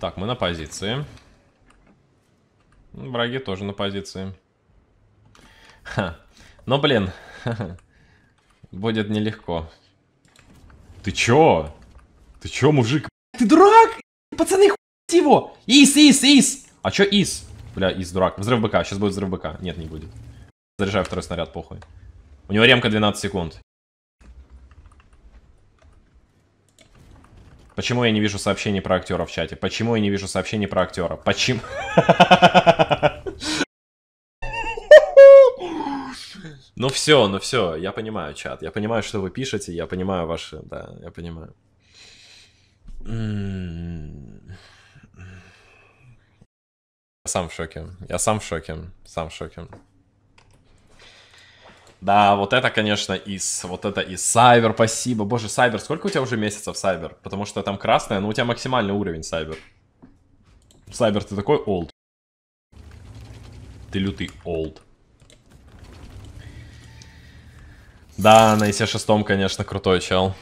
Так, мы на позиции. Враги тоже на позиции. Ха. Но, блин, будет нелегко. Ты чё? Ты чё, мужик? Ты дурак? Пацаны, хуй его! Ис, ис, ис! А чё ис? Бля, ис, дурак. Взрыв БК, сейчас будет взрыв БК. Нет, не будет. Заряжаю второй снаряд, похуй. У него ремка 12 секунд. Почему я не вижу сообщений про актера в чате? Почему я не вижу сообщений про актера? Почему? Ну все, ну все, я понимаю, чат. Я понимаю, что вы пишете, я понимаю ваши... Да, я понимаю. М-м-м. Я сам в шоке. Я сам в шоке. Сам в шоке. Да, вот это, конечно, из... Вот это из Сайбер, спасибо. Боже, Сайбер, сколько у тебя уже месяцев Сайбер? Потому что там красная, но у тебя максимальный уровень Сайбер. Сайбер, ты такой олд. Ты лютый олд. Да, на ИС-6, e конечно, крутой чел.